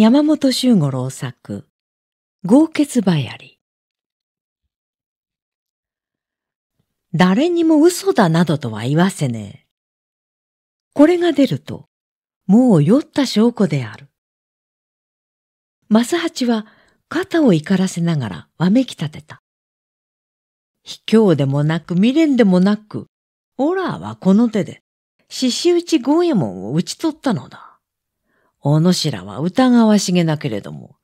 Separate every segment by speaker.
Speaker 1: 山本周五郎作、
Speaker 2: 豪傑ばやり。誰にも嘘だなどとは言わせねえ。これが出ると、もう酔った証拠である。正八は肩を怒らせながらわめき立てた。卑怯でもなく未練でもなく、オラーはこの手で、獅子打ち五右衛門を打ち取ったのだ。おしらは疑わしげなけれども、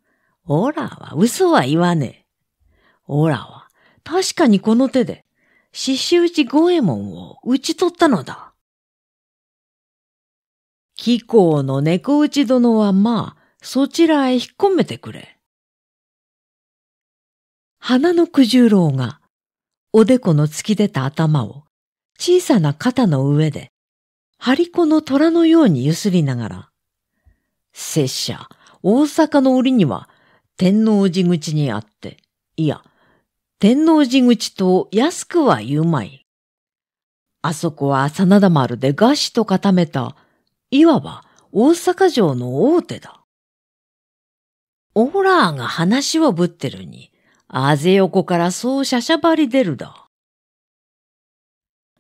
Speaker 2: オラは嘘は言わねえ。オラは確かにこの手で、獅子打ち五右衛門を打ち取ったのだ。貴公の猫打ち殿はまあ、そちらへ引っ込めてくれ。花の九十郎が、おでこの突き出た頭を、小さな肩の上で、張り子の虎のようにゆすりながら、拙者、大阪の折には、天王寺口にあって、いや、天王寺口と安くは言うまい。あそこは真田丸で餓死と固めた、いわば大阪城の大手だ。オーラーが話をぶってるに、あぜ横からそうしゃしゃばり出るだ。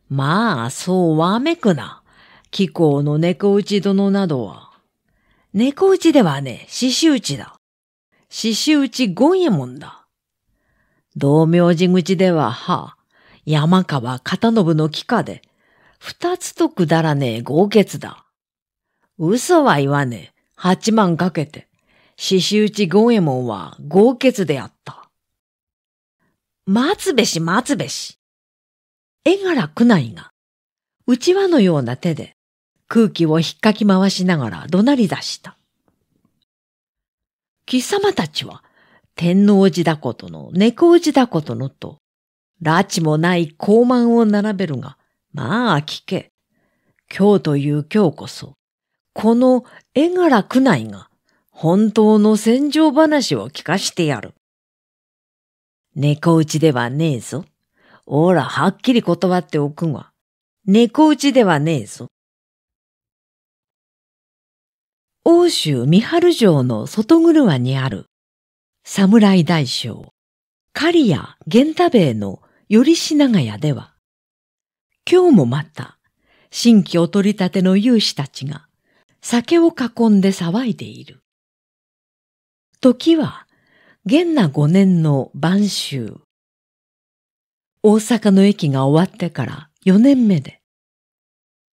Speaker 2: まあ、そうわめくな。気候の猫打ち殿などは、猫打ちではね、獅子打ちだ。獅子打ちゴンエモンだ。道明寺口では、は山川片信の木下で、二つとくだらねえ豪傑だ。嘘は言わねえ、八万かけて、獅子打ちゴンエモンは豪傑であった。松べし松べし。絵柄くないが、うちわのような手で、空気をひっかき回しながら怒鳴り出した。貴様たちは天王寺だことの猫寺だことのと、拉致もない高慢を並べるが、まあ聞け。今日という今日こそ、この絵柄区内が、本当の戦場話を聞かしてやる。猫打ちではねえぞ。おらはっきり断っておくが、猫打ちではねえぞ。欧州三春城の外車にある侍大将刈谷源太兵衛の頼品屋では、今日もまた新規お取り立ての勇士たちが酒を囲んで騒いでいる。時は元那五年の晩秋。大阪の駅が終わってから四年目で、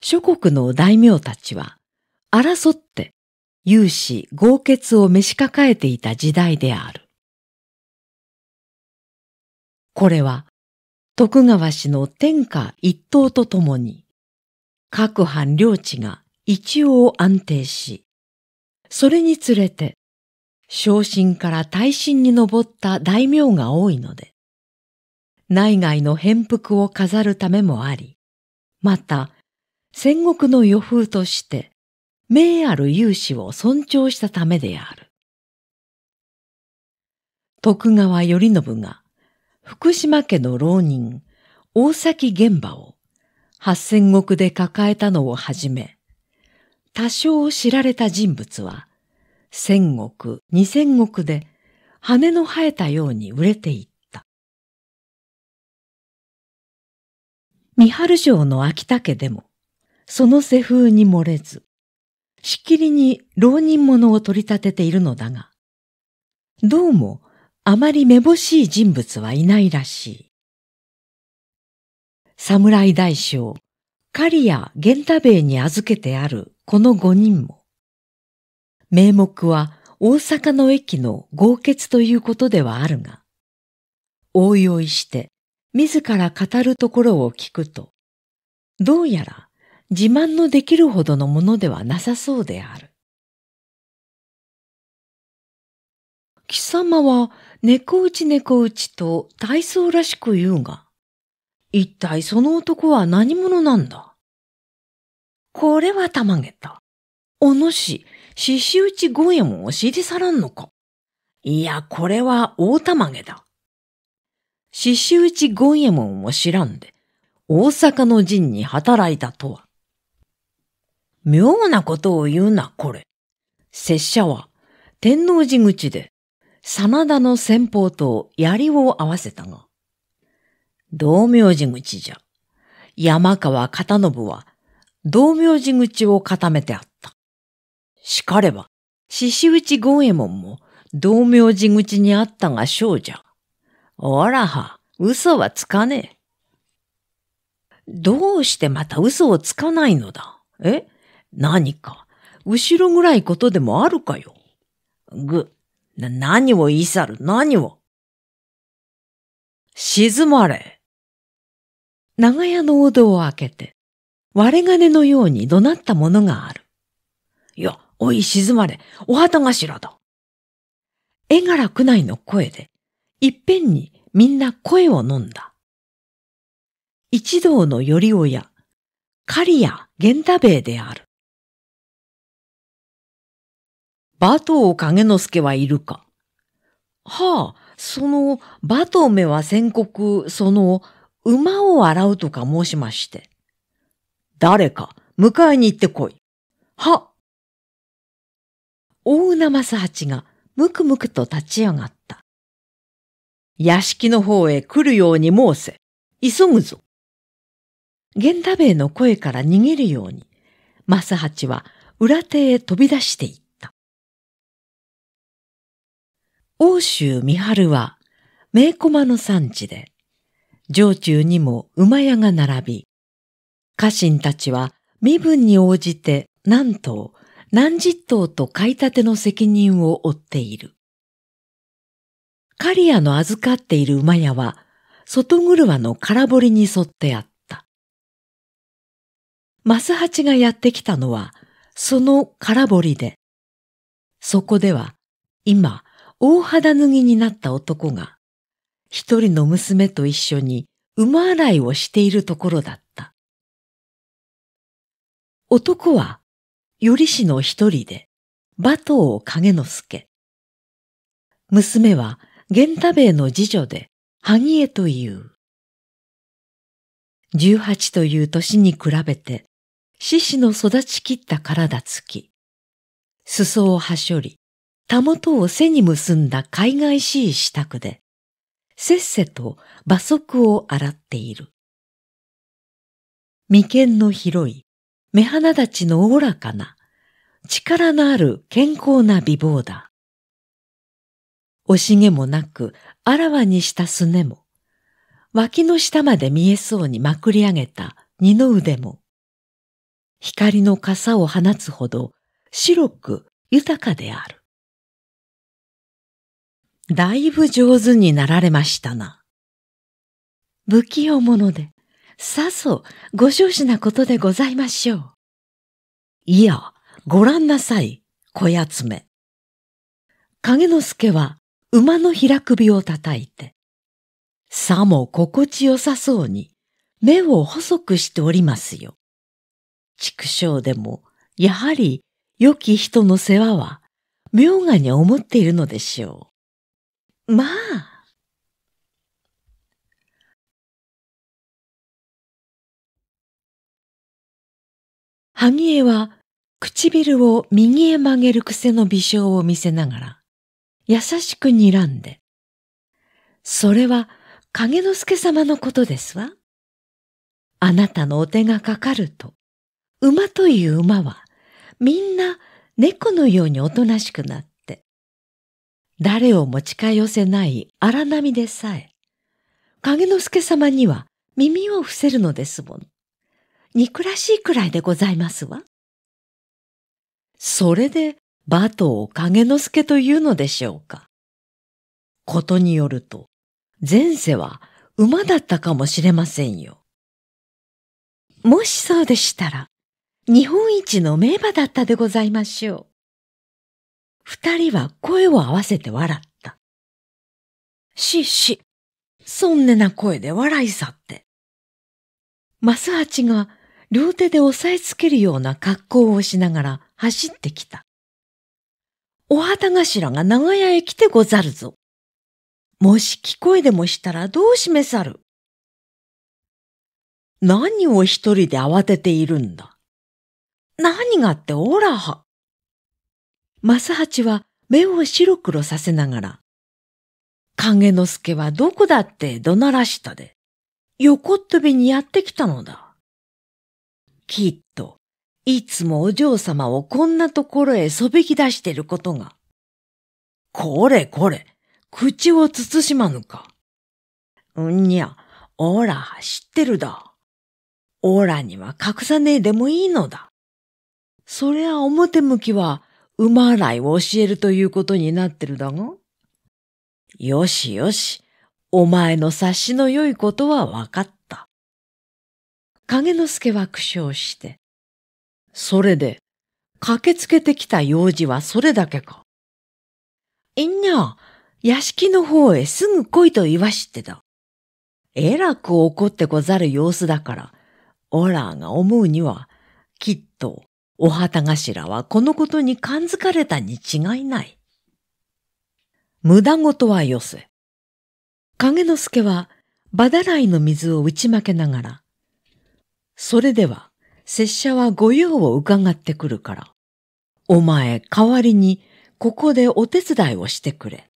Speaker 2: 諸国の大名たちは争って有志豪傑を召し抱えていた時代である。
Speaker 1: これは徳川氏の
Speaker 2: 天下一統とともに、各藩領地が一応安定し、それにつれて、昇進から大臣に上った大名が多いので、内外の変服を飾るためもあり、また、戦国の余風として、名ある勇士を尊重したためである。徳川頼信が福島家の浪人大崎玄馬を八千石で抱えたのをはじめ、多少知られた人物は千石二千石で羽の生えたように売れていった。三春城の秋田家でもその世風に漏れず、しきりに浪人者を取り立てているのだが、どうもあまりめぼしい人物はいないらしい。侍大将、狩谷源太兵衛に預けてあるこの五人も、名目は大阪の駅の豪傑ということではあるが、応用して自ら語るところを聞くと、どうやら自慢のできるほどのものではな
Speaker 1: さそうである。貴様
Speaker 2: は猫打ち猫打ちと体操らしく言うが、一体その男は何者なんだこれはたまげた。お主、し、獅子打ち五右衛門を知り去らんのかいや、これは大たまげだ。獅子打ち五右も門を知らんで、大阪の陣に働いたとは。妙なことを言うな、これ。拙者は、天王寺口で、真田の先方と槍を合わせたが、道明寺口じゃ。山川片信は、道明寺口を固めてあった。しかれば、獅子内権右衛門も、道明寺口にあったが少じゃ。おらは、嘘はつかねえ。どうしてまた嘘をつかないのだえ何か、後ろ暗いことでもあるかよ。ぐ、な、何を言い去る、何を。静まれ。長屋のお堂を開けて、割れ金のように怒鳴ったものがある。いや、おい、静まれ、お旗頭だ。絵柄区内の声で、いっぺんにみんな声を飲んだ。一同のり親、狩屋源太兵衛である。馬頭影之助はいるかはあ、その、馬頭目は宣告、その、馬を洗うとか申しまして。誰か、迎えに行ってこい。は大海正八が、むくむくと立ち上がった。屋敷の方へ来るように申せ。急ぐぞ。源太兵衛の声から逃げるように、正八は裏手へ飛び出していった。欧州三春は名駒の産地で、城中にも馬屋が並び、家臣たちは身分に応じて何頭、何十頭と買い立ての責任を負っている。刈谷の預かっている馬屋は、外車の空堀に沿ってあった。マスハチがやってきたのは、その空堀で、そこでは、今、大肌脱ぎになった男が、一人の娘と一緒に馬洗いをしているところだった。男は、よりしの一人で、馬頭影之助。娘は、玄太兵衛の次女で、萩江という。十八という年に比べて、獅子の育ちきった体つき、裾をはしょり、たもとを背に結んだ海外しい支度で、せっせと馬足を洗っている。眉間の広い、目鼻立ちのおおらかな、力のある健康な美貌だ。惜しげもなく、あらわにしたすねも、脇の下まで見えそうにまくり上げた二の腕も、光の傘を放つほど
Speaker 1: 白く豊かである。だ
Speaker 2: いぶ上手になられましたな。不器用者で、さぞご少子なことでございましょう。いや、ご覧なさい、小やつめ。影之助は馬の平首を叩いて、さも心地よさそうに目を細くしておりますよ。畜生でも、やはり良き人の世話は妙がに思っているのでしょう。まあ。
Speaker 1: 萩江は唇
Speaker 2: を右へ曲げる癖の微笑を見せながら、優しく睨んで、それは影之助様のことですわ。あなたのお手がかかると、馬という馬はみんな猫のようにおとなしくなって、誰を持ち返せない荒波でさえ、影之助様には耳を伏せるのですもの。憎らしいくらいでございますわ。それで、馬頭を影之助というのでしょうか。ことによると、前世は馬だったかもしれませんよ。もしそうでしたら、日本一の名馬だったでございましょう。二人は声を合わせて笑った。しし、そんねな声で笑い去って。マスハチが両手で押さえつけるような格好をしながら走ってきた。お旗頭が長屋へ来てござるぞ。もし聞こえでもしたらどうしめさる。何を一人で慌てているんだ。何がっておらは。正八は目を白黒させながら、影之助はどこだって怒鳴らしたで、横っ飛びにやってきたのだ。きっと、いつもお嬢様をこんなところへそびき出してることが。これこれ、口を慎まぬか。うんにゃ、おら、知ってるだ。おらには隠さねえでもいいのだ。そりゃ表向きはまらいを教えるということになってるだが。よしよし、お前の察しの良いことは分かった。影之助は苦笑して。それで、駆けつけてきた用事はそれだけか。いんにゃ、屋敷の方へすぐ来いと言わしてた。えらく怒ってござる様子だから、オラが思うには、きっとお旗頭はこのことに感づかれたに違いない。無駄事はよせ。影之助は、バダライの水を打ち負けながら、それでは、拙者は御用を伺ってくるから、お前代わりにここでお手伝いをしてくれ。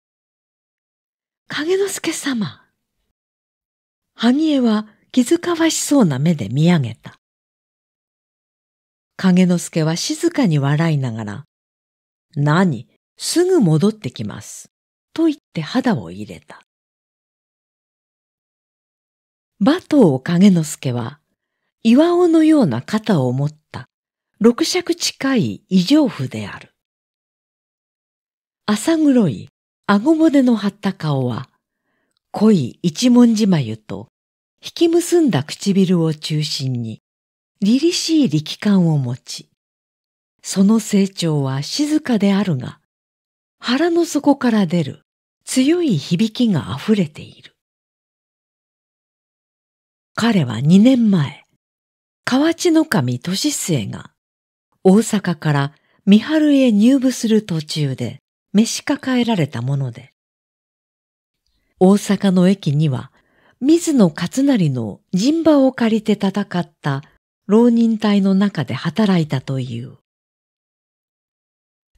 Speaker 2: 影之助様。萩江は気遣わしそうな目で見上げた。影之助は静かに笑いながら、何、すぐ戻ってきます。と言って肌を入れた。馬頭影之助は、岩尾のような肩を持った六尺近い異常夫である。浅黒い顎骨の張った顔は、濃い一文字眉と引き結んだ唇を中心に、凛々しい力感を持ち、その成長は静かであるが、腹の底から出る強い響きが溢れている。彼は2年前、河内の神俊末が大阪から三春へ入部する途中で召し抱えられたもので、大阪の駅には水野勝成の陣馬を借りて戦った浪人隊の中で働いたという。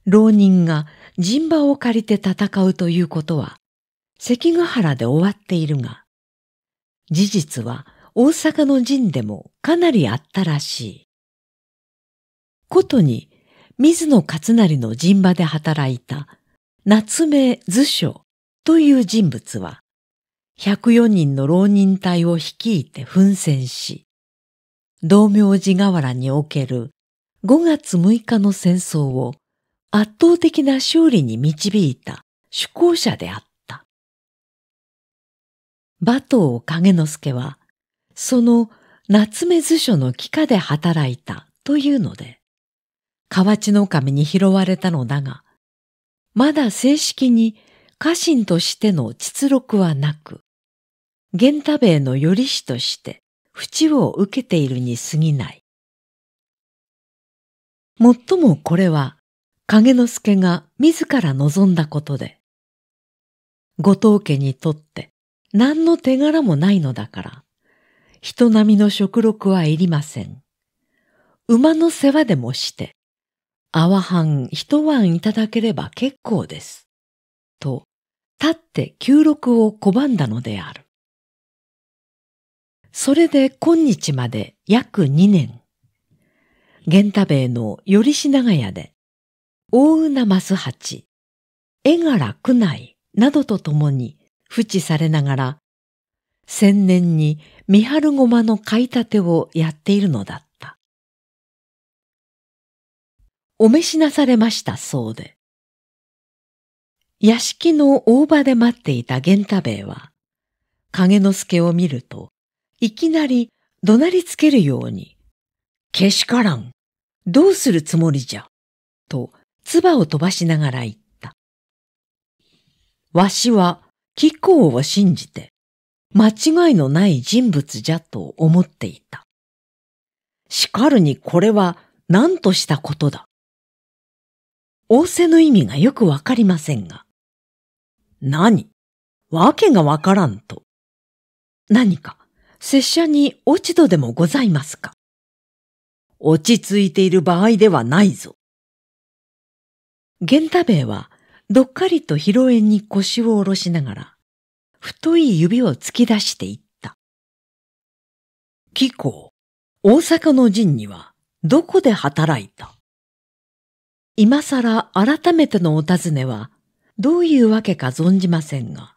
Speaker 2: 浪人が陣場を借りて戦うということは、関ヶ原で終わっているが、事実は大阪の陣でもかなりあったらしい。ことに、水野勝成の陣場で働いた夏目図書という人物は、104人の浪人隊を率いて奮戦し、道明寺河原における5月6日の戦争を圧倒的な勝利に導いた主攻者であった。馬頭影之助は、その夏目図書の帰化で働いたというので、河内の神に拾われたのだが、まだ正式に家臣としての実録はなく、源太兵衛のり師として口を受けているに過ぎない。もっともこれは、影之助が自ら望んだことで、後藤家にとって何の手柄もないのだから、人並みの食録はいりません。馬の世話でもして、泡半一晩いただければ結構です。と、立って休録を拒んだのである。それで今日まで約2年、玄太兵衛の頼品長屋で、大海増八、絵柄区内などとともに扶持されながら、千年に三春駒の買い立てをやっているのだった。お召しなされましたそうで。屋敷の大場で待っていた玄太兵衛は、影之助を見ると、いきなり怒鳴りつけるように、けしからん、どうするつもりじゃ、と唾を飛ばしながら言った。わしは貴公を信じて、間違いのない人物じゃと思っていた。しかるにこれは何としたことだ。仰せの意味がよくわかりませんが。何わけがわからんと。何か拙者に落ち度でもございますか落ち着いている場合ではないぞ。玄太兵衛は、どっかりと披露宴に腰を下ろしな
Speaker 1: がら、太い指を突き出していった。貴
Speaker 2: 公、大阪の陣には、どこで働いた今さら改めてのお尋ねは、どういうわけか存じませんが、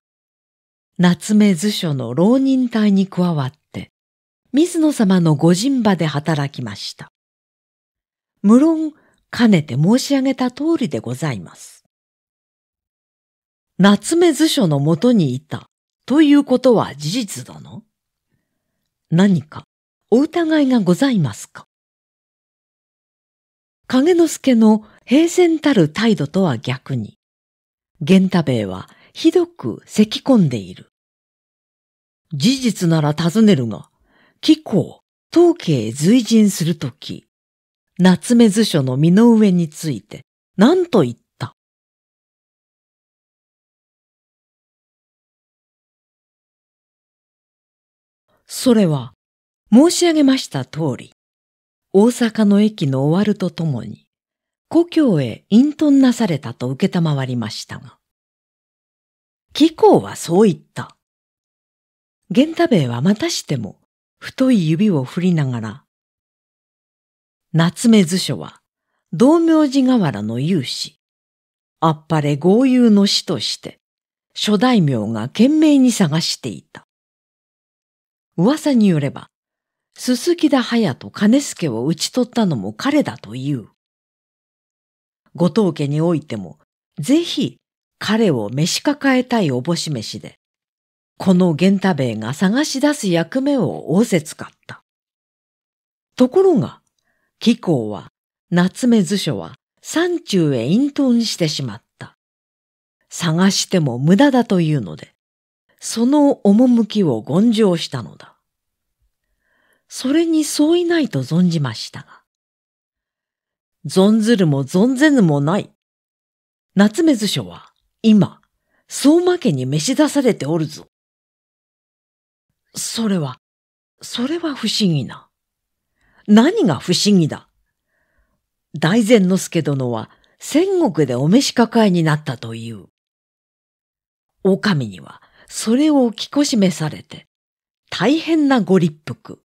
Speaker 2: 夏目図書の浪人隊に加わって、水野様の御人場で働きました。無論、かねて申し上げた通りでございます。夏目図書のもとにいたということは事実だの何かお疑いがございますか影之助の平然たる態度とは逆に、源太兵衛はひどく咳き込んでいる。事実なら尋ねるが、紀行、統計随人するとき、夏目図書の身の上につ
Speaker 1: いて何と言ったそれは申
Speaker 2: し上げました通り、大阪の駅の終わるとともに、故郷へ隠遁なされたと受けたまわりましたが、貴公はそう言った。源太兵衛はまたしても太い指を振りながら、夏目図書は道明寺河原の勇士、あっぱれ豪遊の死として諸大名が懸命に探していた。噂によれば、鈴木田隼と金助を討ち取ったのも彼だという。後藤家においても、ぜひ彼を召し抱えたいおぼし飯で、この源太兵衛が探し出す役目を仰せ使った。ところが、貴公は、夏目図書は山中へ隠遁してしまった。探しても無駄だというので、その趣を言上したのだ。それに相違ないと存じましたが、存ずるも存ぜぬもない。夏目図書は、今、相馬家に召し出されておるぞ。それは、それは不思議な。何が不思議だ大善之助殿は戦国でお召し抱えになったという。お上にはそれを着こしめされて、大変なご立腹。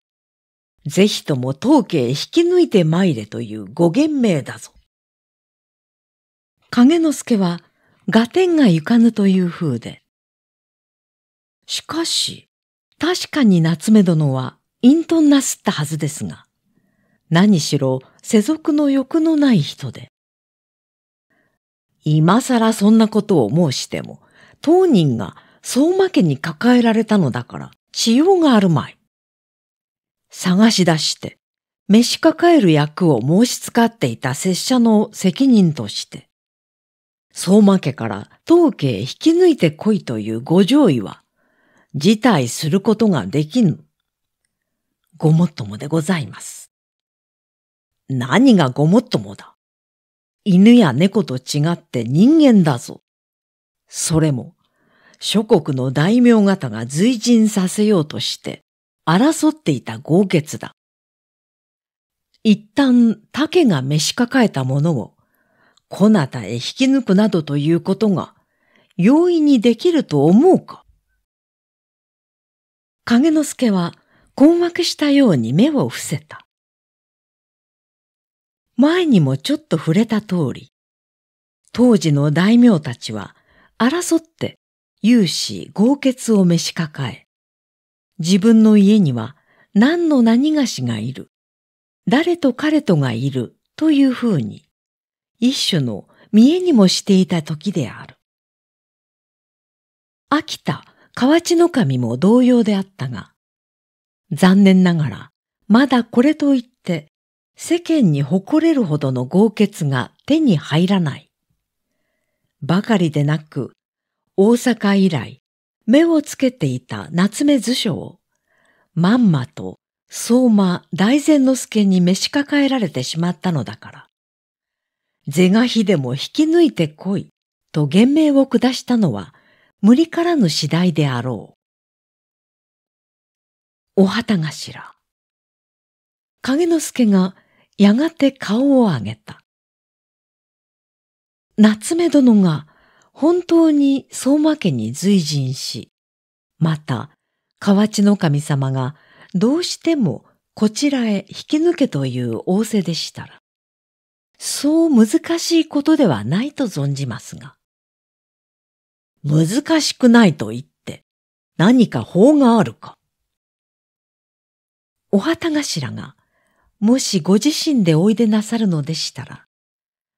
Speaker 2: ぜひとも当家へ引き抜いて参れというご言命だぞ。影之助は合点が行かぬという風で。しかし、確かに夏目殿は隠遁なすったはずですが、何しろ世俗の欲のない人で。今更そんなことを申しても、当人が相馬家に抱えられたのだから、しようがあるまい。探し出して、召し抱える役を申し使っていた拙者の責任として、相馬家から当家へ引き抜いてこいというご上意は、辞退することができぬ。ごもっともでございます。何がごもっともだ。犬や猫と違って人間だぞ。それも、諸国の大名方が随人させようとして、争っていた豪傑だ。一旦、竹が召し抱えたものをこなたへ引き抜くなどということが容易にできると思うか。影之助は困惑したように目を伏せた。前にもちょっと触れた通り、当時の大名たちは争って融資豪傑を召し抱え、自分の家には何の何がしがいる、誰と彼とがいるというふうに一種の見えにもしていた時である。秋田、河内の神も同様であったが、残念ながら、まだこれといって世間に誇れるほどの豪傑が手に入らない。ばかりでなく、大阪以来、目をつけていた夏目図書を、まんまと相馬大善之助に召し抱えられてしまったのだから。是が非でも引き抜いてこい、と言命を下したのは、無理からぬ次第であろう。お旗頭。影之助がやがて顔を上げた。夏目殿が本当に相馬家に随人し、また河内の神様がどうしてもこちらへ引き抜けという仰せでしたら、そう難しいことではないと存じますが。難しくないと言って何か法があるか。お旗頭がもしご自身でおいでなさるのでしたら、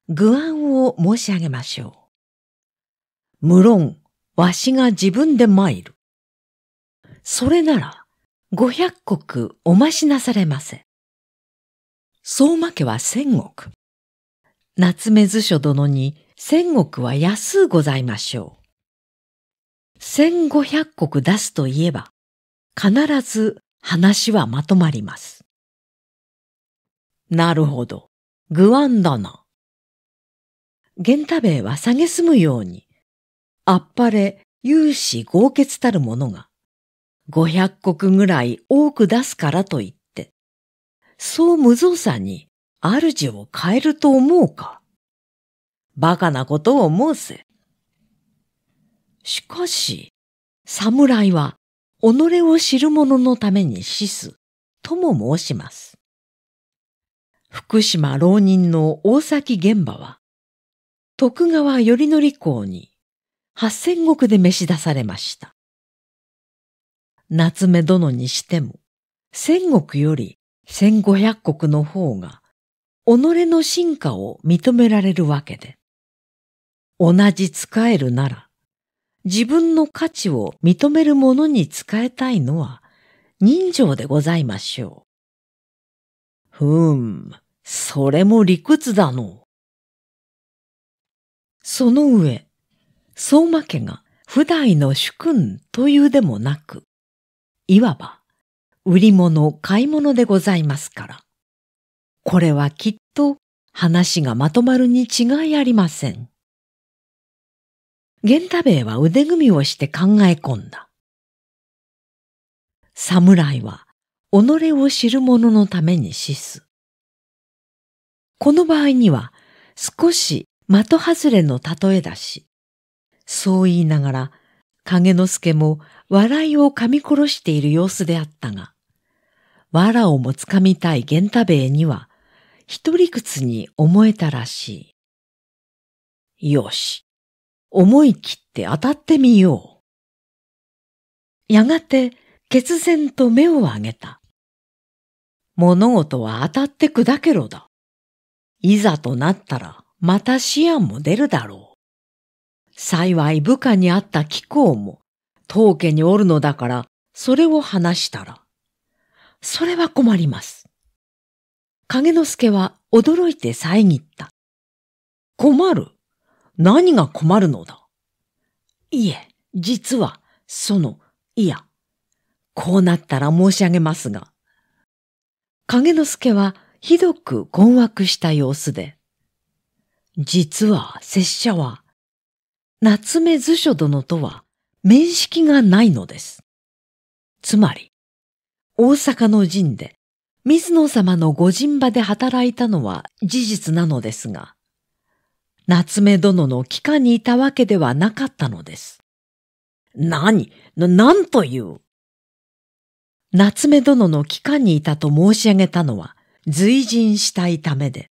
Speaker 2: 具案を申し上げましょう。無論、わしが自分で参る。それなら、五百国おましなされませ。相馬家は千億。夏目図書殿に千石は安うございましょう。千五百石出すといえば、必ず話はまとまります。なるほど。具案だな。玄太兵衛は下げすむように、あっぱれ、有志豪傑たるものが、五百石ぐらい多く出すからと言って、そう無造作に主を変えると思うか馬鹿なことを申す。しかし、侍は、己を知る者のために死す、とも申します。福島浪人の大崎現場は、徳川頼則公に八千石で召し出されました。夏目殿にしても、千石より千五百石の方が己の進化を認められるわけで、同じ使えるなら、自分の価値を認めるものに使えたいのは人情でございましょう。ふーん、それも理屈だの。その上、相馬家が普代の主君というでもなく、いわば売り物買い物でございますから、これはきっと話がまとまるに違いありません。源太兵衛は腕組みをして考
Speaker 1: え込んだ。侍は己を知る
Speaker 2: 者のために死す。この場合には少し的外れの例えだし、そう言いながら影之助も笑いを噛み殺している様子であったが、藁をもつかみたい源太兵衛には一人靴に思えたらしい。よし、思い切って当たってみよう。や
Speaker 1: がて、決然と目を上げた。
Speaker 2: 物事は当たって砕けろだ。いざとなったら、また思案も出るだろう。幸い部下にあった貴公も、当家におるのだから、それを話したら、それは困ります。影之助は驚いて遮った。困る何が困るのだいえ、実は、その、いや、こうなったら申し上げますが。影之助はひどく困惑した様子で、実は拙者は、夏目図書殿とは面識がないのです。つまり、大阪の陣で水野様の御人場で働いたのは事実なのですが、夏目殿の帰化にいたわけではなかったのです。何な、何という。夏目殿の帰化にいたと申し上げたのは、随人したいためで、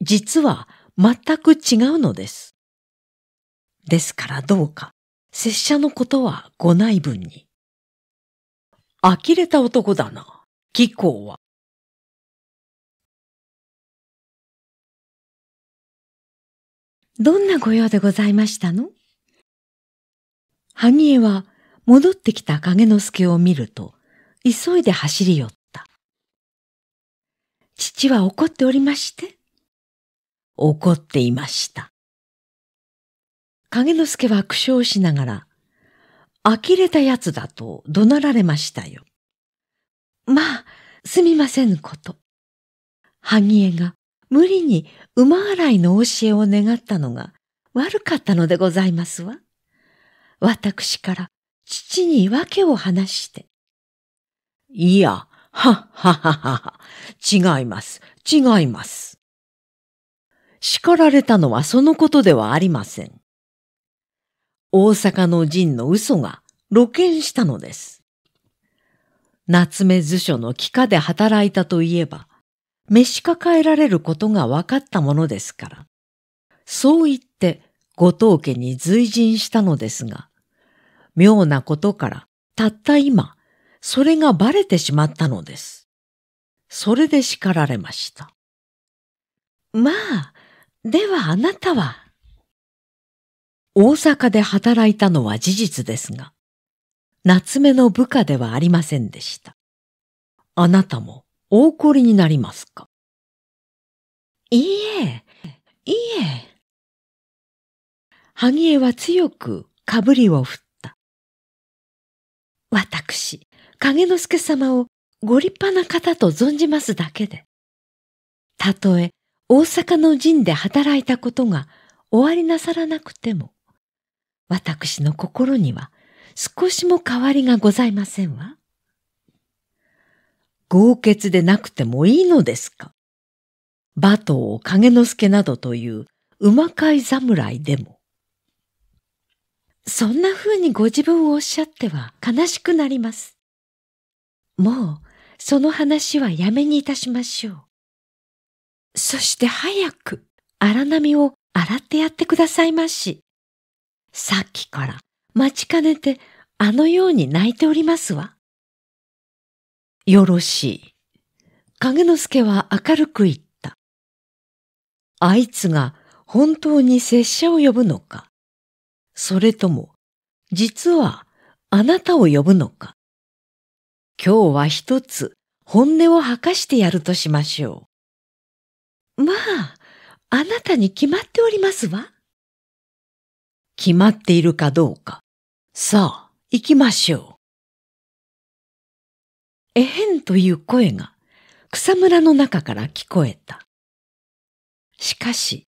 Speaker 2: 実は全く違うのです。ですからどうか、拙者のことはご内分に。呆れた男だな、貴公は。どんな御用でございましたの萩江は戻ってきた影之助を見ると、急いで走り寄った。父は怒っておりまして怒っていました。影之助は苦笑しながら、呆れた奴だと怒鳴られましたよ。まあ、すみませぬこと。萩江が無理に馬洗いの教えを願ったのが悪かったのでございますわ。私から父に訳を話して。いや、はっはっはは、違います、違います。叱られたのはそのことではありません。大阪の陣の嘘が露見したのです。夏目図書の帰化で働いたといえば、召し抱えられることが分かったものですから。そう言って後藤家に随人したのですが、妙なことからたった今、それがばれてしまったのです。それで叱られました。まあ、ではあなたは。大阪で働いたのは事実ですが、夏目の部下ではありませんでした。あなたもお怒りになりますかいいえ、いい
Speaker 1: え。萩江は強くかぶりを振った。
Speaker 2: 私、影之助様をご立派な方と存じますだけで、たとえ大阪の陣で働いたことが終わりなさらなくても、私の心には少しも変わりがございませんわ。豪傑でなくてもいいのですか馬頭影之助などという馬飼い侍でも。そんな風にご自分をおっしゃっては悲しくなります。もう、その話はやめにいたしましょう。そして早く、荒波を洗ってやってくださいまし。さっきから待ちかねてあのように泣いておりますわ。よろしい。影之助は明るく言った。あいつが本当に拙者を呼ぶのか、それとも、実はあなたを呼ぶのか。今日は一つ本音を吐かしてやるとしましょう。まあ、あなたに決まっておりますわ。決まっているかどうか。さあ、
Speaker 1: 行きましょう。えへんという声が
Speaker 2: 草むらの中から聞こえた。しかし、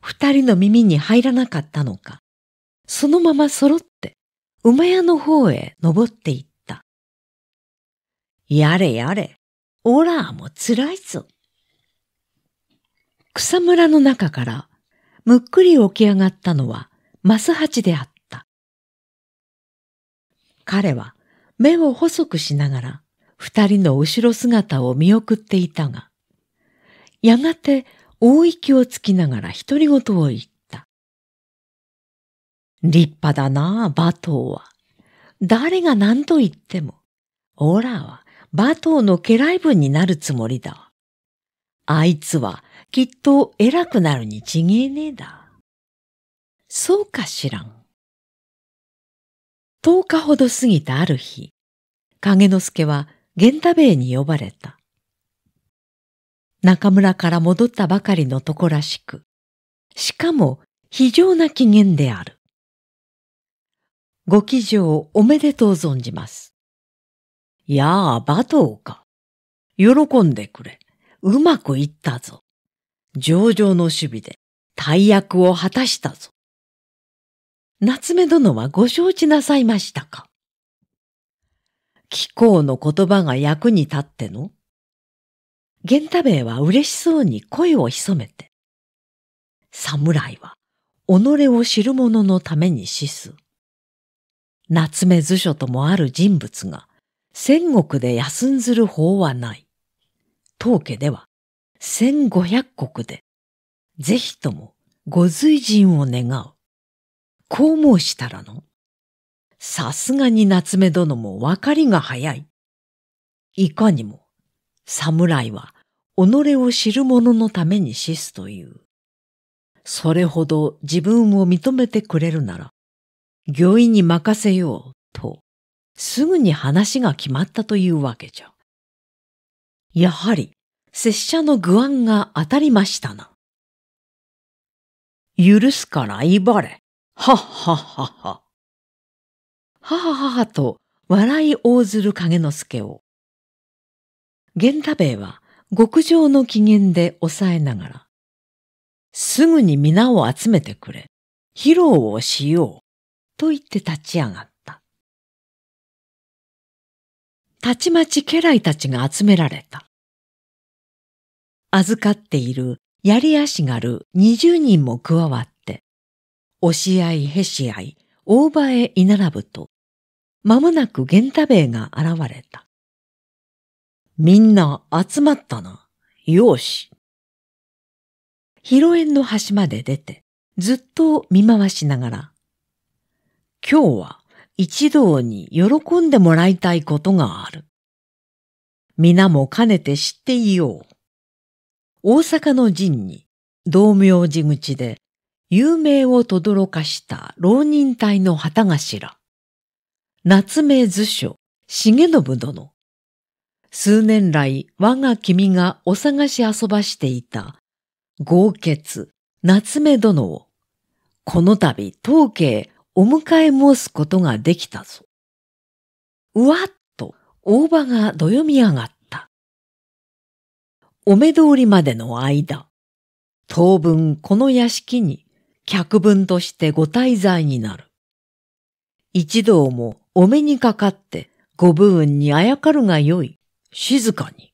Speaker 2: 二人の耳に入らなかったのか、そのまま揃って馬屋の方へ登っていった。やれやれ、オラーも辛いぞ。草むらの中からむっくり起き上がったのはマスハチであった。彼は目を細くしながら二人の後ろ姿を見送っていたが、やがて大息をつきながら独り言を言った。立派だな馬頭は。誰が何と言っても、オラは馬頭の家来分になるつもりだ。あいつはきっと偉くなるにちげえねえだ。そうかしらん。十日ほど過ぎたある日、影之助は源太兵衛に呼ばれた。中村から戻ったばかりのとこらしく、しかも非常な機嫌である。ご起上おめでとう存じます。やあ、馬頭か。喜んでくれ。うまくいったぞ。上々の守備で大役を果たしたぞ。夏目殿はご承知なさいましたか貴公の言葉が役に立っての。玄太兵衛は嬉しそうに声を潜めて。侍は己を知る者のために死す。夏目図書ともある人物が戦国で休んずる法はない。当家では千五百国でぜひともご随人を願う。こう申したらの。さすがに夏目殿も分かりが早い。いかにも、侍は己を知る者のために死すという。それほど自分を認めてくれるなら、御意に任せよう、と、すぐに話が決まったというわけじゃ。やはり、拙者の具案が当たりましたな。許すから威張れ。はっはっはっは。母母と笑い大ずる影之助を。源太兵衛は極上の機嫌で抑えながら、すぐに皆を集めてくれ、披露をしよう、と言って立ち上がった。
Speaker 1: たちまち家来たちが集められた。
Speaker 2: 預かっている槍足軽二十人も加わって、押し合いへし合い、大場へ居並ぶと、まもなく玄太兵衛が現れた。みんな集まったな。よし。広縁の端まで出て、ずっと見回しながら、今日は一同に喜んでもらいたいことがある。皆も兼ねて知っていよう。大阪の陣に道明寺口で有名を轟かした浪人隊の旗頭、夏目図書、重信殿。数年来、我が君がお探し遊ばしていた、豪傑、夏目殿を、この度、当家お迎え申すことができたぞ。うわっと、大場がどよみ上がった。お目通りまでの間、当分この屋敷に、客分としてご滞在になる。一同もお目にかかってご武運にあやかるがよい。静かに。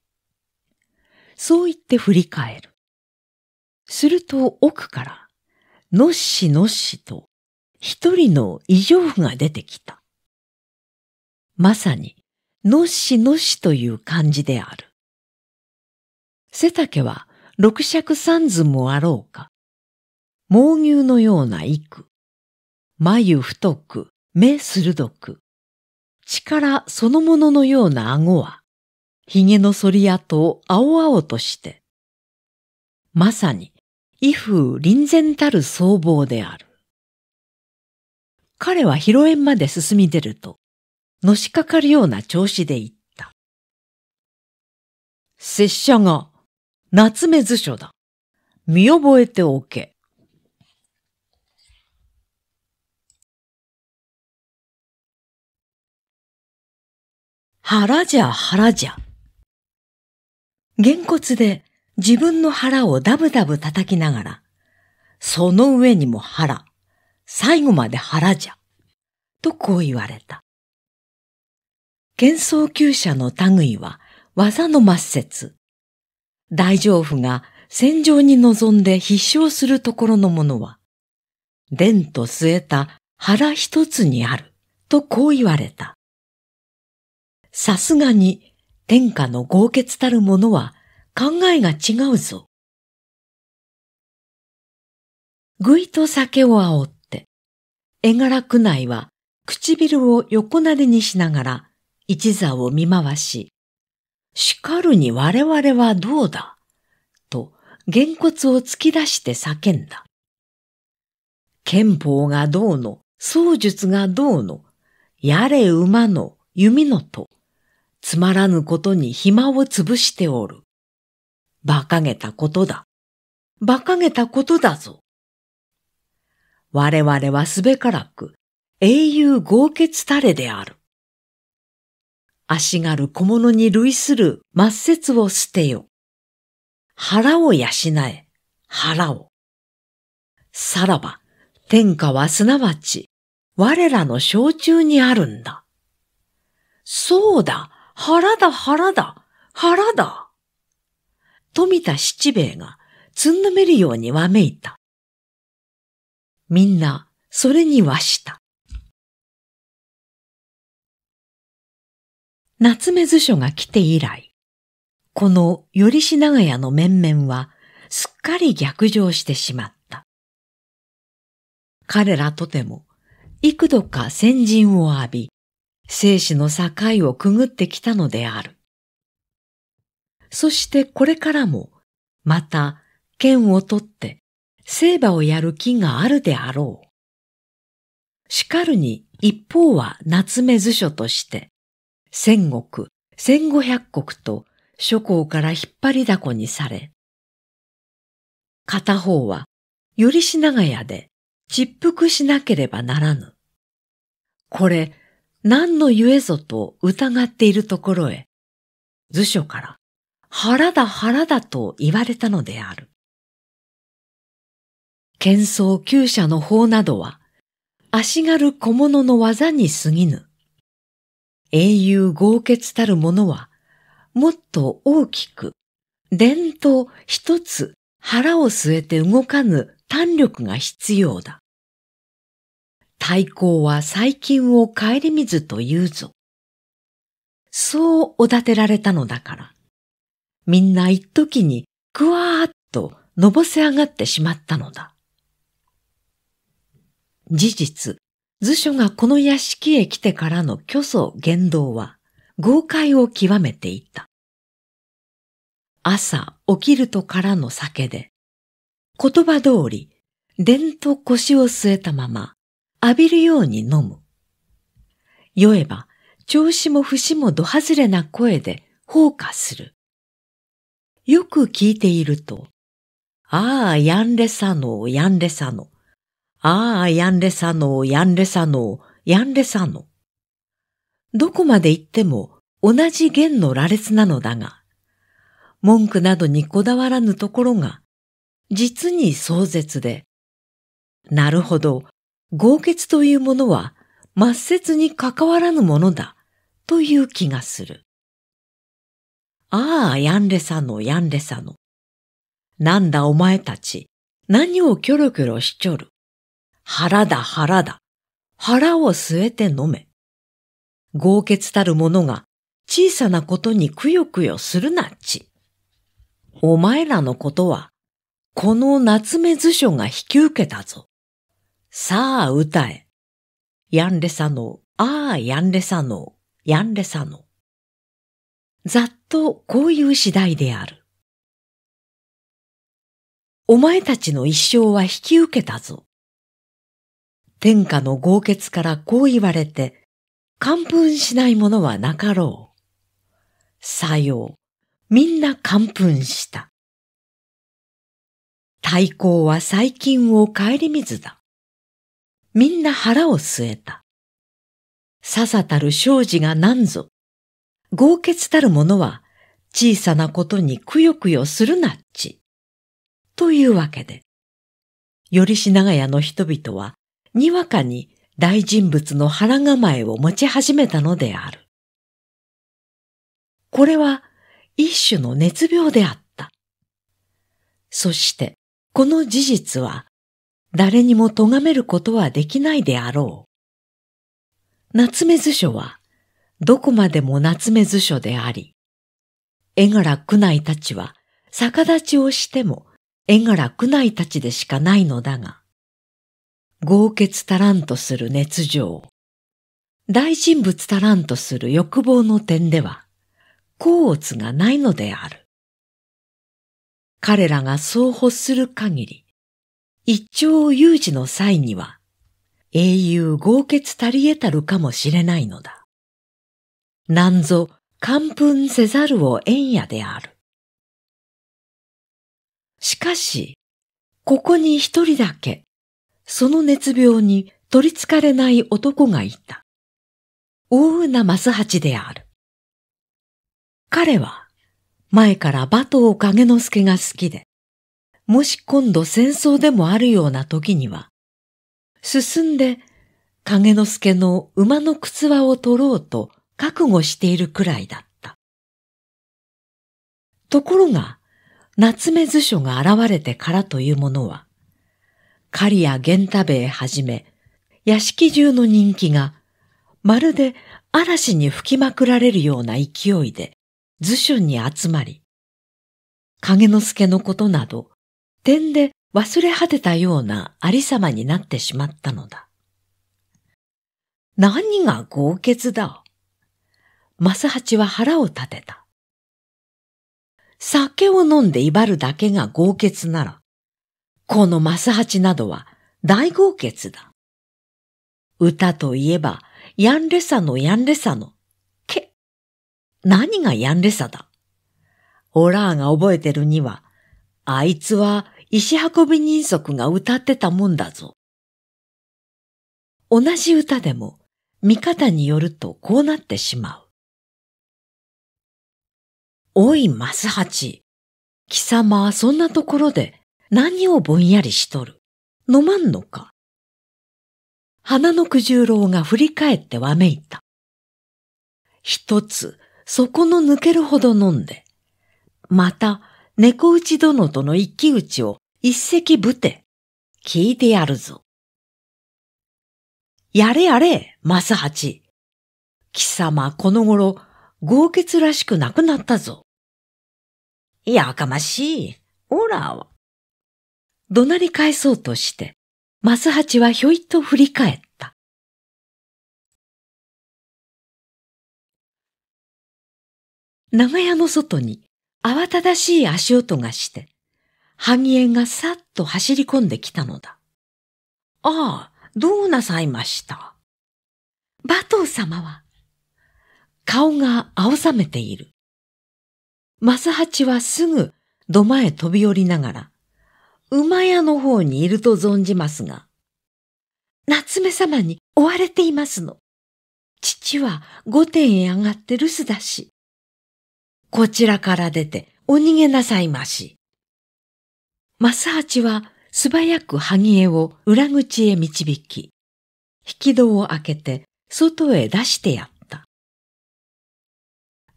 Speaker 2: そう言って振り返る。すると奥から、のっしのっしと一人の異常婦が出てきた。まさに、のっしのっしという感じである。背丈は六尺三寸もあろうか。猛牛のような幾。眉太く、目鋭く、力そのもののような顎は、髭の反り跡を青々として、まさに、威風臨然たる僧帽である。彼は広縁まで進み出ると、のしかかるような調子で言った。拙者が、夏目図書だ。見覚えておけ。腹じゃ腹じゃ。げんこつで自分の腹をダブダブ叩きながら、その上にも腹、最後まで腹じゃ、とこう言われた。幻想厩者の類は技の末節。大丈夫が戦場に臨んで必勝するところのものは、伝と据えた腹一つにある、とこう言われた。さすがに天下の豪傑たるものは
Speaker 1: 考えが違うぞ。ぐい
Speaker 2: と酒を煽って、絵柄区内は唇を横なでにしながら一座を見回し、叱るに我々はどうだと玄骨を突き出して叫んだ。憲法がどうの、創術がどうの、やれ馬の、弓のと、つまらぬことに暇を潰しておる。馬鹿げたことだ。馬鹿げたことだぞ。我々はすべからく英雄豪傑たれである。足軽小物に類する末節を捨てよ。腹を養え、腹を。さらば、天下はすなわち、我らの小中にあるんだ。そうだ、腹だ腹だ腹だ富田七兵衛がつんのめるようにわめいた。
Speaker 1: みんなそれにわした。
Speaker 2: 夏目図書が来て以来、この頼し長屋の面々はすっかり逆上してしまった。彼らとても幾度か先陣を浴び、生死の境をくぐってきたのである。そしてこれからも、また剣を取って聖馬をやる気があるであろう。しかるに一方は夏目図書として、千国、千五百国と諸侯から引っ張りだこにされ、片方は、よりし長屋で、窒服しなければならぬ。これ、何のゆえぞと疑っているところへ、図書から腹だ腹だと言われたのである。喧騒旧者の法などは、足軽小物の技に過ぎぬ。英雄豪傑たる者は、もっと大きく、伝統一つ腹を据えて動かぬ胆力が必要だ。太閤は細菌を帰りずと言うぞ。そうおだてられたのだから。みんな一時にぐわーっとのぼせ上がってしまったのだ。事実、図書がこの屋敷へ来てからの虚祖言動は豪快を極めていた。朝起きるとからの酒で、言葉通り、伝と腰を据えたまま、浴びるように飲む。酔えば、調子も節もど外れな声で放火する。よく聞いていると、ああ、やんれさの、やんれさの。ああ、やんれさの、やんれさの、やんれさの。どこまで行っても同じ弦の羅列なのだが、文句などにこだわらぬところが、実に壮絶で、なるほど、豪傑というものは、末節に関わらぬものだ、という気がする。ああ、ヤンレサの、ヤンレサの。なんだお前たち、何をキョロキョロしちょる。腹だ、腹だ。腹を据えて飲め。豪傑たる者が小さなことにくよくよするなっち。お前らのことは、この夏目図書が引き受けたぞ。さあ歌え。ヤンレサの、ああヤンレサの、ヤンレサの。ざっとこういう次第である。
Speaker 1: お前たちの一生は引き受けたぞ。
Speaker 2: 天下の豪傑からこう言われて、完封しないものはなかろう。さよう、みんな完封した。太鼓は最近を顧みずだ。みんな腹を据えた。ささたる生事が何ぞ。豪傑たる者は小さなことにくよくよするなっち。というわけで、頼し長屋の人々は、にわかに大人物の腹構えを持ち始めたのである。これは一種の熱病であった。そして、この事実は誰にも咎めることはできないであろう。夏目図書は、どこまでも夏目図書であり、絵柄苦内たちは逆立ちをしても絵柄苦内たちでしかないのだが、豪傑たらんとする熱情、大人物たらんとする欲望の点では、甲乙がないのである。彼らがそう欲する限り、一朝有事の際には、英雄豪傑たり得たるかもしれないのだ。なんぞ、完封せざるを縁やである。
Speaker 1: しかし、ここに一人だけ、
Speaker 2: その熱病に取りつかれない男がいた。大海正八である。彼は、前から馬頭影之助が好きで、もし今度戦争でもあるような時には、進んで影之助の馬の靴輪を取ろうと覚悟しているくらいだった。ところが、夏目図書が現れてからというものは、狩りや源太兵衛はじめ、屋敷中の人気が、まるで嵐に吹きまくられるような勢いで、図書に集まり、影之助のことなど、点で忘れ果てたようなありさまになってしまったのだ。何が豪傑だ。マスハチは腹を立てた。酒を飲んで威張るだけが豪傑なら、このマスハチなどは大豪傑だ。歌といえば、ヤンレサのヤンレサの、け、何がヤンレサだ。オラーが覚えてるには、あいつは石運び人足が歌ってたもんだぞ。同じ歌でも、見方によるとこ
Speaker 1: うなってしまう。おい、マスハチ。
Speaker 2: 貴様はそんなところで何をぼんやりしとる。飲まんのか。花の九十郎が振り返ってわめいた。一つ、そこの抜けるほど飲んで、また、猫打ち殿との一騎打ちを一石ぶて、聞いてやるぞ。やれやれ、マスハチ。貴様、この頃、豪傑らしくなくなったぞ。やかましい、オラ怒鳴り返そうとして、
Speaker 1: マスハチはひょいと振り返った。
Speaker 2: 長屋の外に慌ただしい足音がして、萩江がさっと走り込んできたのだ。ああ、どうなさいました馬頭様は、顔が青ざめている。マスハチはすぐ土間へ飛び降りながら、馬屋の方にいると存じますが、夏目様に追われていますの。父は御殿へ上がって留守だし。こちらから出てお逃げなさいまし。マスハチは素早く萩江を裏口へ導き、引き戸を開けて外へ出してやった。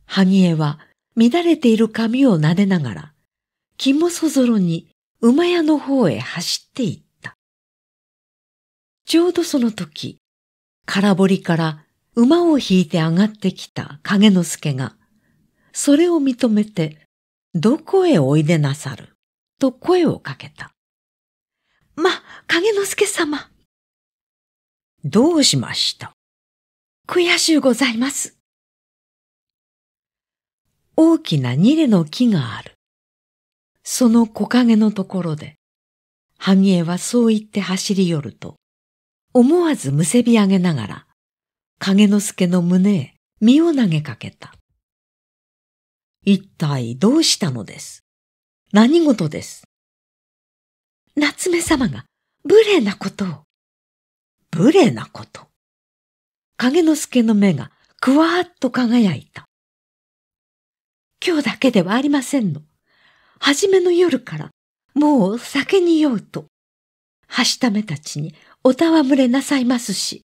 Speaker 2: 萩江は乱れている髪を撫でながら、肝そぞろに馬屋の方へ走っていった。ちょうどその時、空堀から馬を引いて上がってきた影之助が、それを認めて、どこへおいでなさる。と声をかけた。ま、影之助様。どうしました悔しゅうございます。大きなニレの木がある。その木陰のところで、萩江はそう言って走り寄ると、思わずむせび上げながら、影之助の胸へ身を投げかけた。一体どうしたのです
Speaker 1: 何事です。夏目様が無礼なことを。無礼なこと。影之助の目がく
Speaker 2: わーっと輝いた。今日だけではありませんの。初めの夜からもう酒に酔うと、はしためたちにおたわむれなさいますし、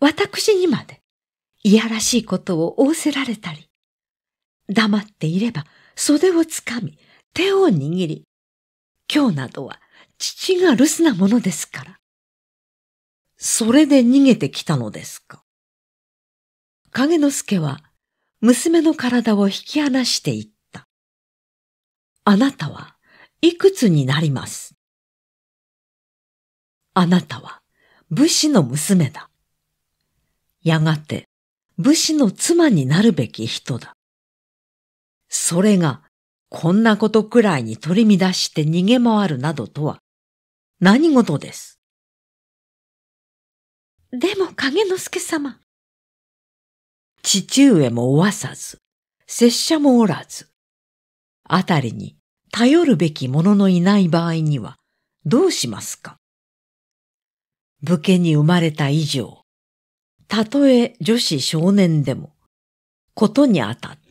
Speaker 2: 私にまでいやらしいことを仰せられたり、黙っていれば袖をつかみ手を握り、今日などは父が留守なものですから。
Speaker 1: それで逃げてきたのですか。影之助は娘の体を引き離していった。
Speaker 2: あなたはいくつになりますあなたは武士の娘だ。やがて武士の妻になるべき人だ。それがこんなことくらいに取り乱して逃げ回るなどとは、何事です。
Speaker 1: でも、影之助様。
Speaker 2: 父上もおわさず、拙者もおらず、あたりに頼るべき者のいない場合には、どうしますか武家に生まれた以上、たとえ女子少年でも、ことにあたって、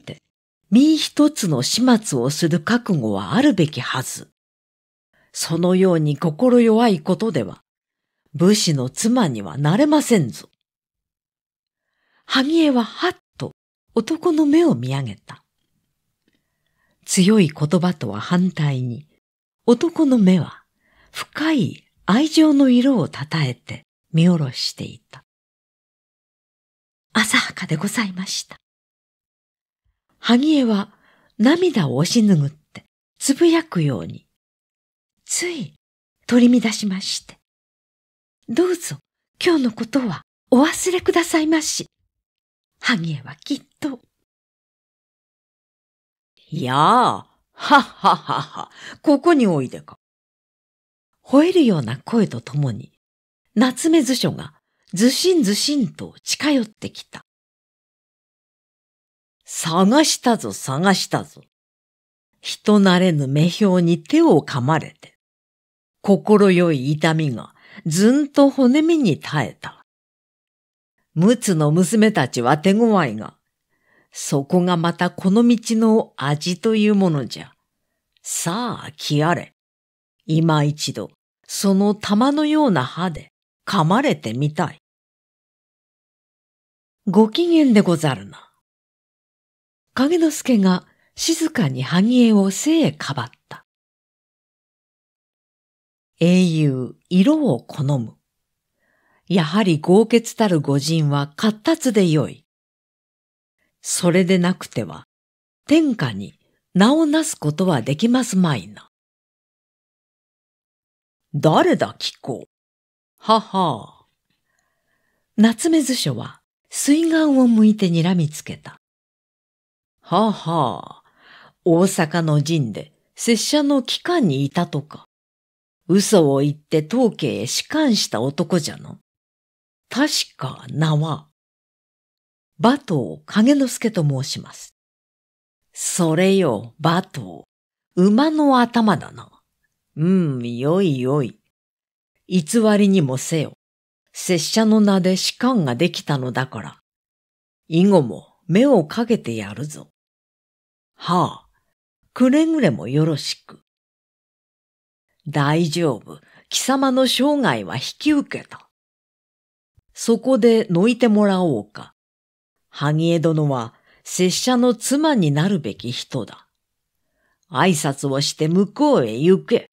Speaker 2: 身一つの始末をする覚悟はあるべきはず。そのように心弱いことでは、武士の妻にはなれませんぞ。萩江ははっと男の目を見上げた。強い言葉とは反対に、男の目は深い愛情の色をたたえて見下ろしていた。浅はかでございました。萩江は涙を押し拭って、つぶやくように、つい取り乱しまして。
Speaker 1: どうぞ今日のことはお忘れくださいまし。萩江はきっと。
Speaker 2: いやあ、はっはっはっは、ここにおいでか。吠えるような声とともに、夏目図書がずしんずしんと近寄ってきた。探したぞ探したぞ。人慣れぬ目標に手を噛まれて、心よい痛みがずんと骨身に耐えた。陸奥の娘たちは手強いが、そこがまたこの道の味というものじゃ。さあ、来あれ。今一度、その玉のような歯で噛まれてみたい。ご機嫌で
Speaker 1: ござるな。影之助が静かに萩江を背へ
Speaker 2: かばった。英雄、色を好む。やはり豪傑たる御人は活達でよい。それでなくては、天下に名をなすことはできますまいな。誰だ聞こう。ははあ。夏目図書は水眼を向いて睨みつけた。はあ、はあ、大阪の陣で拙者の機関にいたとか。嘘を言って当家へ仕官した男じゃの。確か名は、馬頭影之助と申します。それよ、馬頭。馬の頭だな。うん、よいよい。偽りにもせよ。拙者の名で仕官ができたのだから。以後も目をかけてやるぞ。はあ、くれぐれもよろしく。大丈夫、貴様の生涯は引き受けた。そこで乗いてもらおうか。萩江殿は拙者の妻になるべき人だ。挨拶をして向こうへ行け。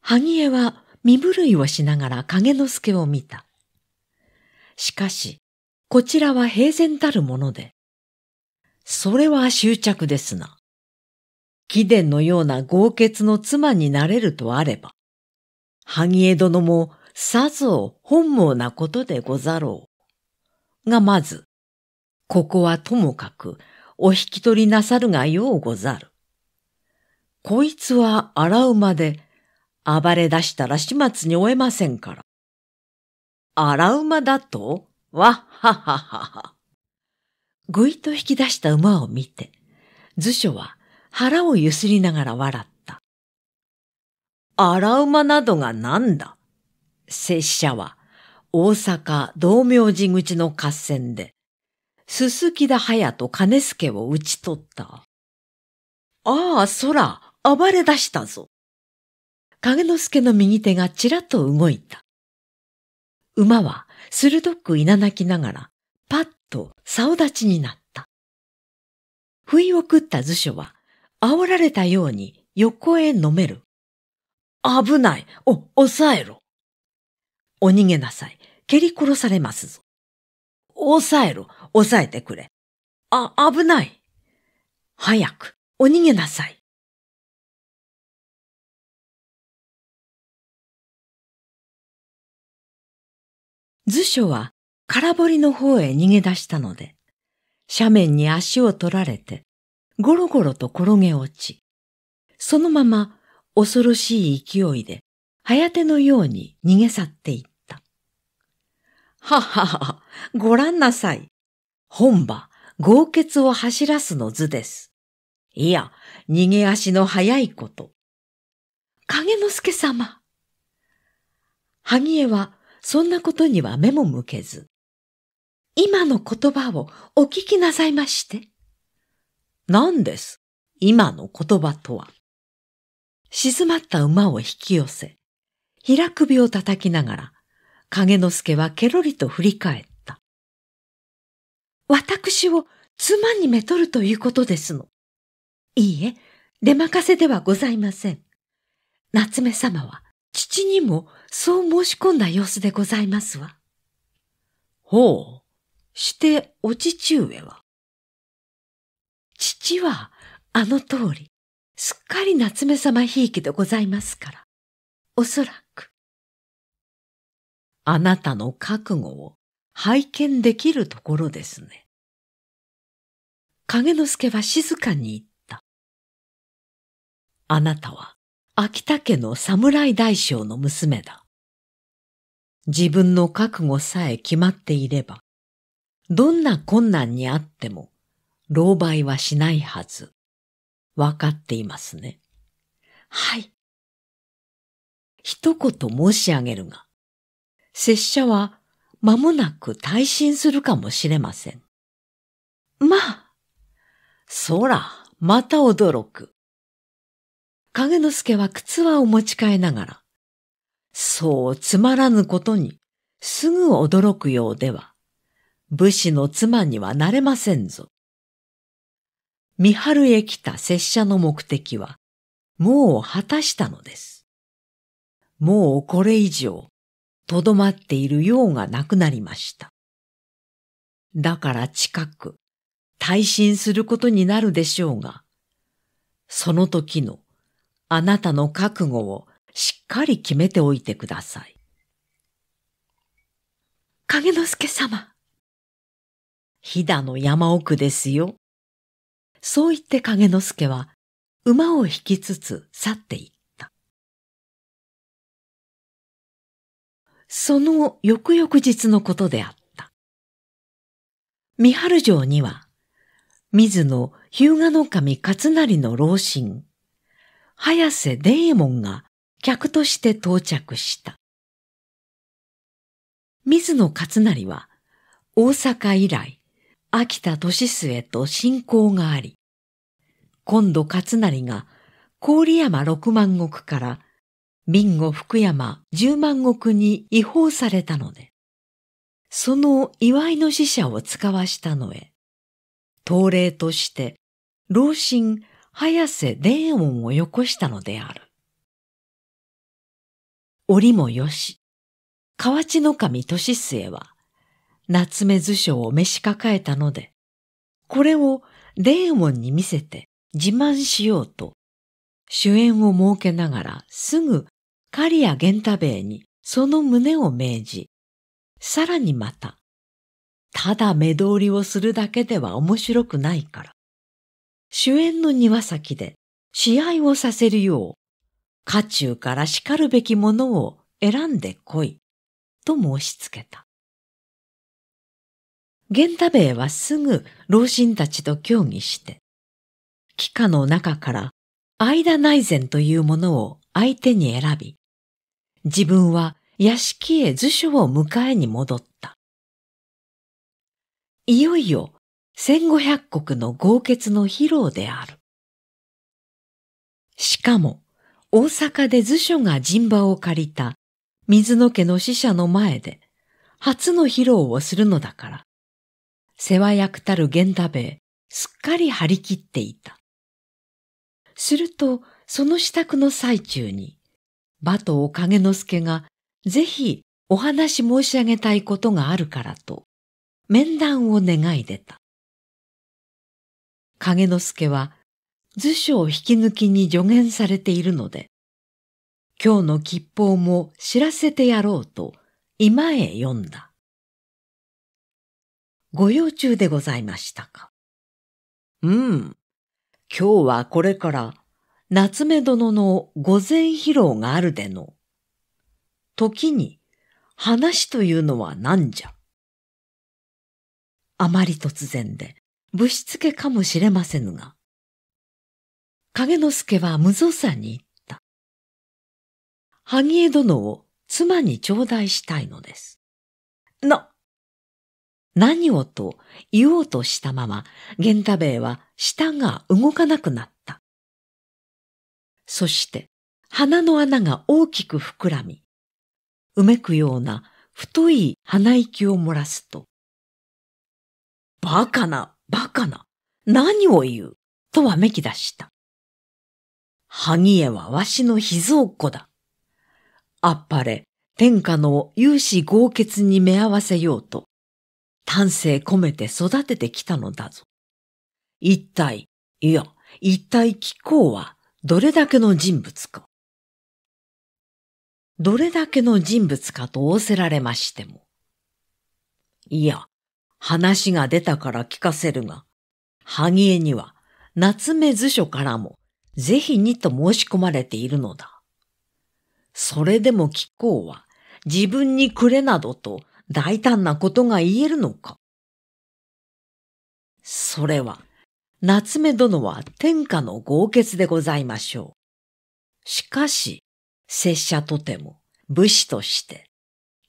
Speaker 2: 萩江は身震いをしながら影之助を見た。しかし、こちらは平然たるもので、それは執着ですな。貴殿のような豪傑の妻になれるとあれば、萩江殿もさぞ本望なことでござろう。がまず、ここはともかくお引き取りなさるがようござる。こいつは荒馬で暴れ出したら始末に終えませんから。荒馬だとわっはっはっは。ぐいと引き出した馬を見て、図書は腹をゆすりながら笑った。荒馬などがなんだ拙者は大阪道明寺口の合戦で、すすきだはやと金助を討ち取った。ああ、空、暴れ出したぞ。影之助の右手がちらっと動いた。馬は鋭くいなきながら、パッと竿立ちになった。不意を食った図書は、煽られたように横へ飲める。危ない、お、抑えろ。お逃げなさい、蹴り殺されますぞ。抑えろ、抑えてくれ。あ、危ない。
Speaker 1: 早く、お逃げなさい。図書は
Speaker 2: 空堀の方へ逃げ出したので、斜面に足を取られて、ゴロゴロと転げ落ち、そのまま恐ろしい勢いで、早手のように逃げ去っていった。ははは、ご覧なさい。本場、豪傑を走らすの図です。いや、逃げ足の速いこと。影之助様。萩江は、そんなことには目も向けず、今の言葉をお聞きなさいまして。何です今の言葉とは。静まった馬を引き寄せ、平首を叩きながら、影之助はケロリと振り返った。私を妻にめとるということですの。いいえ、出任せではございません。夏目様は父にもそう申し込んだ様子でございますわ。ほう。してお父上は父はあの通り、すっかり夏目様ひいきでございますから、
Speaker 1: おそらく。
Speaker 2: あなたの覚悟を拝
Speaker 1: 見できるところですね。影之助は静か
Speaker 2: に言った。あなたは秋田家の侍大将の娘だ。自分の覚悟さえ決まっていれば、どんな困難にあっても、狼狽はしないはず。わかっていますね。はい。一言申し上げるが、拙者は間もなく退身するかもしれません。まあ、そら、また驚く。影之助は靴輪を持ち替えながら、そうつまらぬことにすぐ驚くようでは武士の妻にはなれませんぞ。三春へ来た拙者の目的は、もう果たしたのです。もうこれ以上、とどまっているようがなくなりました。だから近く、退信することになるでしょうが、その時のあなたの覚悟をしっかり決めておいてください。影之助様。飛騨の山奥ですよ。そう言って影之助は馬を引きつつ去っていった。
Speaker 1: その翌々日のことであった。
Speaker 2: 三春城には、水野日向守神勝成の老臣、早瀬伝右衛門が客として到着した。水野勝成は大阪以来、秋田利末と親交があり、今度勝成が郡山六万石から民後福山十万石に違法されたので、その祝いの使者を使わしたのへ、東令として老神早瀬伝音をよこしたのである。折もよし、河内の神利末は、夏目図書を召し抱えたので、これをモンに見せて自慢しようと、主演を設けながらすぐ刈谷源太兵衛にその旨を命じ、さらにまた、ただ目通りをするだけでは面白くないから、主演の庭先で試合をさせるよう、家中から叱るべきものを選んでこい、と申し付けた。源太兵衛はすぐ老人たちと協議して、帰化の中から間内膳というものを相手に選び、自分は屋敷へ図書を迎えに戻った。いよいよ千五百国の豪傑の披露である。しかも大阪で図書が陣場を借りた水野家の死者の前で初の披露をするのだから、世話役たる源太兵衛、すっかり張り切っていた。すると、その支度の最中に、馬頭影之助が、ぜひお話申し上げたいことがあるからと、面談を願い出た。影之助は、図書を引き抜きに助言されているので、今日の吉報も知らせてやろうと、今へ読んだ。ご用中でございましたかうん。今日はこれから夏目殿の御前披露があるでの。時に話というのは何じゃあまり突然で、ぶしつけかもしれませぬが、
Speaker 1: 影之助は無造作に言った。
Speaker 2: 萩江殿を妻に頂戴したいのです。な、何をと言おうとしたまま、源太兵衛は舌が動かなくなった。そして、鼻の穴が大きく膨らみ、うめくような太い鼻息を漏らすと、バカな、バカな、何を言う、とわめき出した。萩江はわしの秘蔵子だ。あっぱれ、天下の有志豪傑に目合わせようと、丹精込めて育ててきたのだぞ。一体、いや、一体気候はどれだけの人物か。どれだけの人物かと仰せられましても。いや、話が出たから聞かせるが、萩江には夏目図書からもぜひにと申し込まれているのだ。それでも気候は自分にくれなどと大胆なことが言えるのかそれは、夏目殿は天下の豪傑でございましょう。しかし、拙者とても武士として、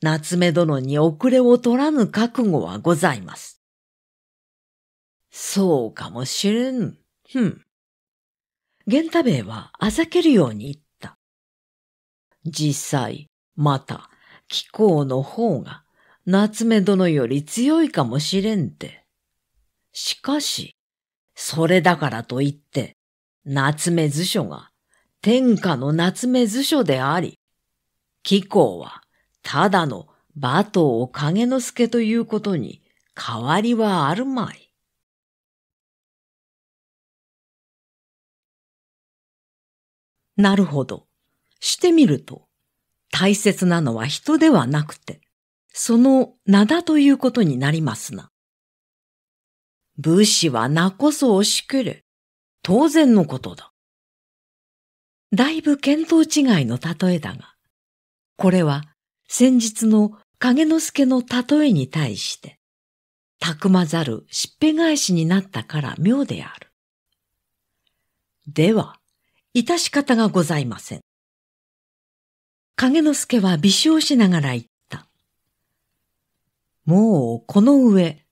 Speaker 2: 夏目殿に遅れを取らぬ覚悟はございます。そうかもしれん。ふん。玄太兵衛はあざけるように言った。実際、また、気候の方が夏目殿より強いかもしれんて。しかし、それだからといって、夏目図書が天下の夏目図書であり、貴公はただの馬頭影之助ということに変わりはあるまい。なるほど。してみると、大切なのは人ではなくて、その名だということになりますな。武士は名こそ惜しくる。当然のことだ。だいぶ見当違いの例えだが、これは先日の影之助の例えに対して、たくまざるしっぺ返しになったから妙である。では、致し方がございません。影之助は微笑しながら言っもうこの上、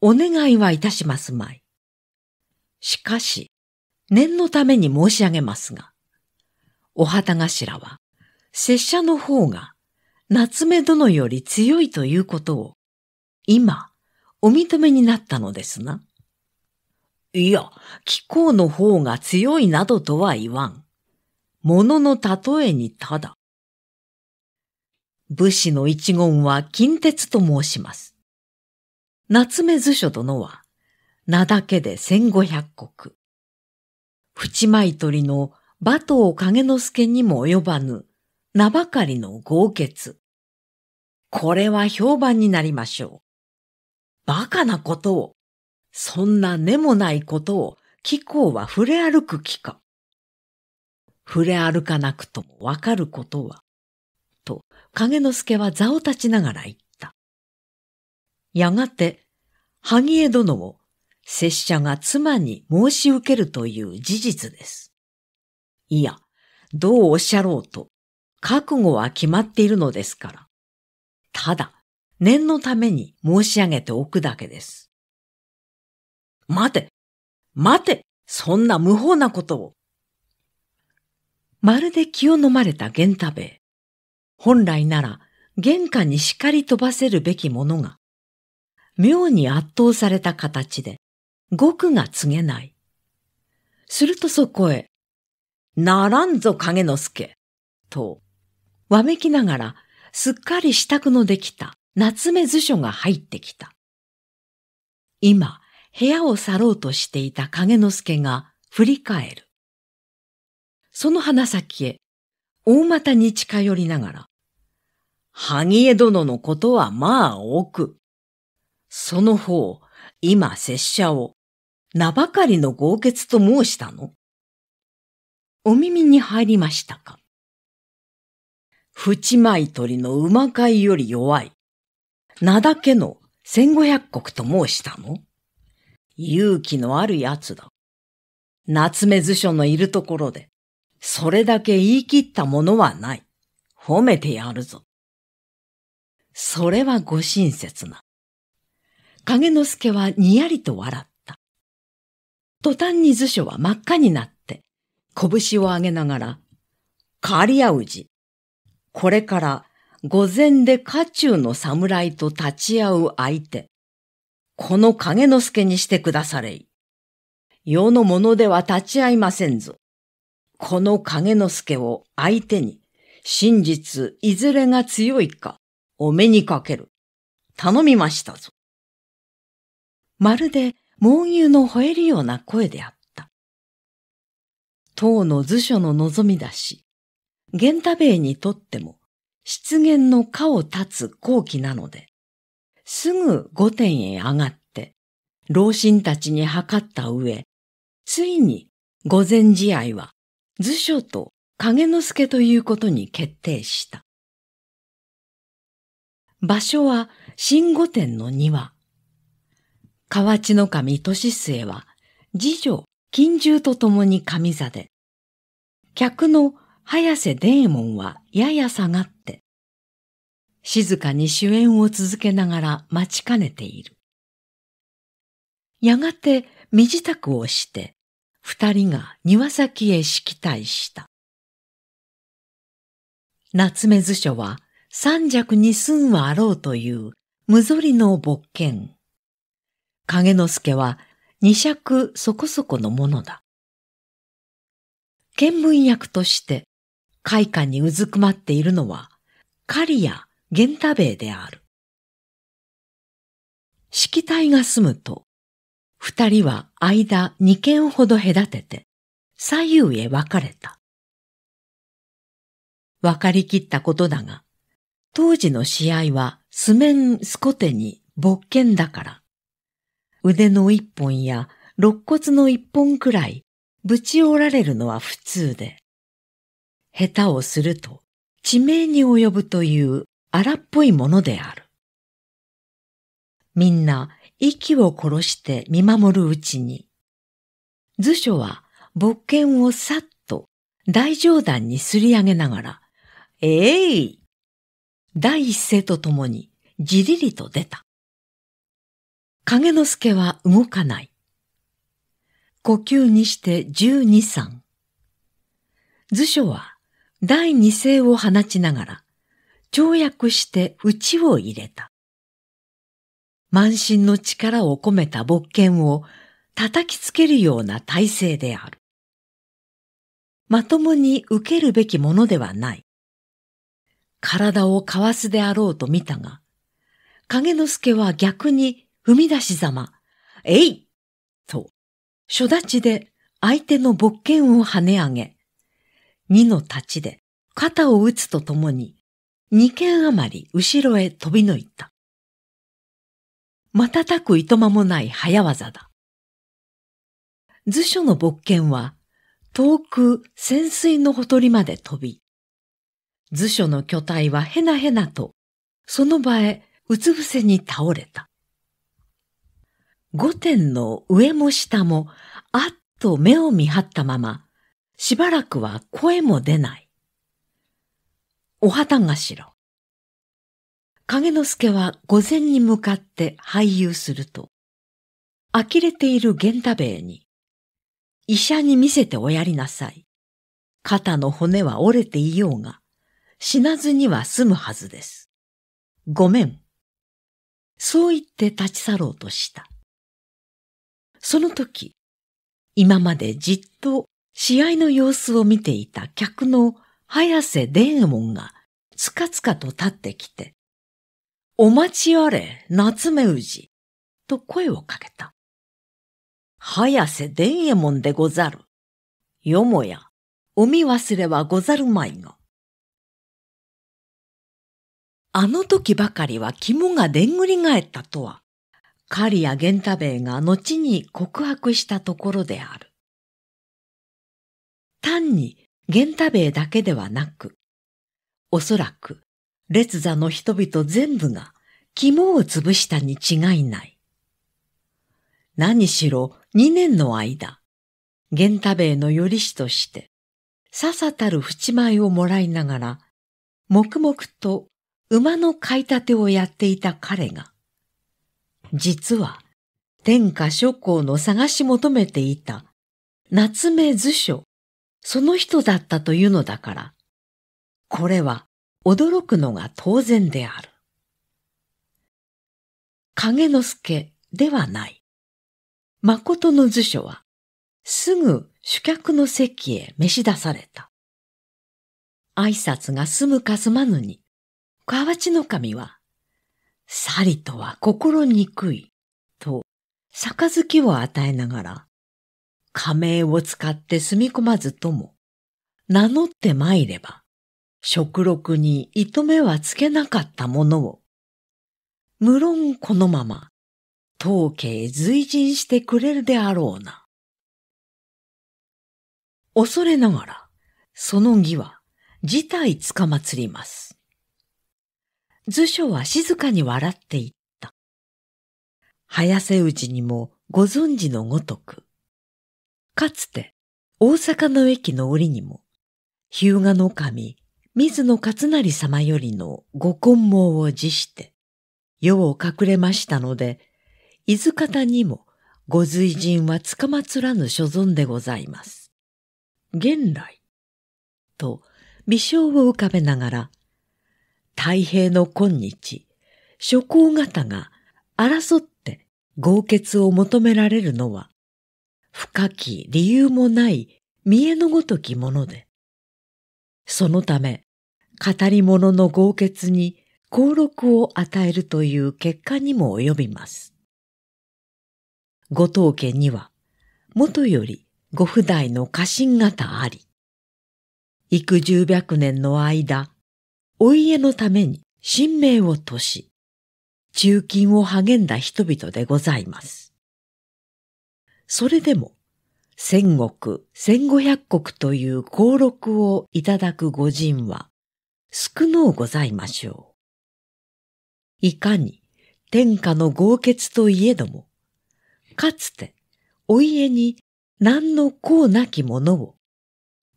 Speaker 2: お願いはいたしますまい。しかし、念のために申し上げますが、お旗頭は、拙者の方が、夏目殿より強いということを、今、お認めになったのですな。いや、気候の方が強いなどとは言わん。ものの例えにただ、武士の一言は近鉄と申します。夏目図書殿は、名だけで千五百国。淵舞鳥の馬頭影之助にも及ばぬ、名ばかりの豪傑。これは評判になりましょう。馬鹿なことを、そんな根もないことを貴公は触れ歩く気か。触れ歩かなくともわかることは、影之助は座を立ちながら言った。やがて、萩江殿を拙者が妻に申し受けるという事実です。いや、どうおっしゃろうと、覚悟は決まっているのですから。ただ、念のために申し上げておくだけです。待て待てそんな無法なことをまるで気を飲まれた玄太兵衛。本来なら玄関に叱り飛ばせるべきものが、妙に圧倒された形で、語句が告げない。するとそこへ、ならんぞ影之助、と、わめきながら、すっかり支度のできた夏目図書が入ってきた。今、部屋を去ろうとしていた影之助が振り返る。その鼻先へ、大股に近寄りながら、萩江殿のことはまあ多く。その方、今拙者を、名ばかりの豪傑と申したのお耳に入りましたか淵舞鳥の馬飼いより弱い。名だけの千五百石と申したの勇気のある奴だ。夏目図書のいるところで、それだけ言い切ったものはない。褒めてやるぞ。それはご親切な。影之助はにやりと笑った。途端に図書は真っ赤になって、拳を上げながら、狩り合うじ。これから御前で家中の侍と立ち会う相手。この影之助にしてくだされい。世の者では立ち会いませんぞ。この影之助を相手に、真実いずれが強いか、お目にかける。頼みましたぞ。まるで猛牛の吠えるような声であった。当の図書の望みだし、玄太兵衛にとっても、湿原の蚊を立つ後期なので、すぐ御殿へ上がって、老人たちに測った上、ついに午前試合は図書と影之助ということに決定した。場所は新御殿の庭。河内の神利末は、次女、金獣と共に上座で。客の早瀬デーモンはやや下がって、静かに主演を続けながら待ちかねている。やがて身支度をして、二人が庭先へ式退した。夏目図書は三尺に寸はあろうという無ぞりの勃見。影之助は二尺そこそこのものだ。見聞役として開花にうずくまっているのは狩りや玄太兵衛である。式体が住むと、二人は間二軒ほど隔てて、左右へ分かれた。分かりきったことだが、当時の試合はスメンスコテに勃剣だから。腕の一本や肋骨の一本くらいぶち折られるのは普通で。下手をすると致命に及ぶという荒っぽいものである。みんな息を殺して見守るうちに、図書は勃剣をさっと大上段にすり上げながら、えい、第一声とともに、じりりと出た。影之助は動かない。呼吸にして十二三。図書は第二声を放ちながら、跳躍して内を入れた。満身の力を込めた勃剣を叩きつけるような体勢である。まともに受けるべきものではない。体をかわすであろうと見たが、影之助は逆に踏み出しざま、えいと、初立ちで相手の勃剣を跳ね上げ、二の立ちで肩を打つとともに、二軒余り後ろへ飛びのいた。瞬くいとまもない早技だ。図書の勃剣は、遠く潜水のほとりまで飛び、図書の巨体はへなへなと、その場へうつ伏せに倒れた。御殿の上も下も、あっと目を見張ったまま、しばらくは声も出ない。お旗頭。影之助は午前に向かって俳優すると、呆れている源太兵衛に、医者に見せておやりなさい。肩の骨は折れていようが、死なずには済むはずです。ごめん。そう言って立ち去ろうとした。その時、今までじっと試合の様子を見ていた客の早瀬伝右衛門がつかつかと立ってきて、お待ちあれ、夏目氏、と声をかけた。早瀬伝右衛門でござる。よもや、お見忘れはござるまいが。あの時ばかりは肝がでんぐり返ったとは、狩や源太兵衛が後に告白したところである。単に源太兵衛だけではなく、おそらく列座の人々全部が肝を潰したに違いない。何しろ二年の間、源太兵衛の寄り師として、ささたる淵米をもらいながら、黙々と馬の買い立てをやっていた彼が、実は天下諸侯の探し求めていた夏目図書、その人だったというのだから、これは驚くのが当然である。影之助ではない。誠の図書は、すぐ主客の席へ召し出された。挨拶が済むか済まぬに、河内の神は、さりとは心憎い、と、杯を与えながら、仮名を使って住み込まずとも、名乗って参れば、食録に糸目はつけなかったものを、無論このまま、当家へ随人してくれるであろうな。恐れながら、その儀は、事態つかまつります。図書は静かに笑っていった。早瀬内にもご存知のごとく。かつて大阪の駅の折にも、日向の神、水野勝成様よりのご根毛を辞して、世を隠れましたので、伊豆方にもご随人はつかまつらぬ所存でございます。現来、と微笑を浮かべながら太平の今日、諸侯方が争って豪傑を求められるのは、深き理由もない見えのごときもので、そのため、語り物の豪傑に功録を与えるという結果にも及びます。ご当家には、元よりご不代の家臣方あり、幾十百年の間、お家のために神明をとし、中勤を励んだ人々でございます。それでも、千国、千五百国という幸禄をいただく御人は、少のうございましょう。いかに天下の豪傑といえども、かつてお家に何の功なきものを、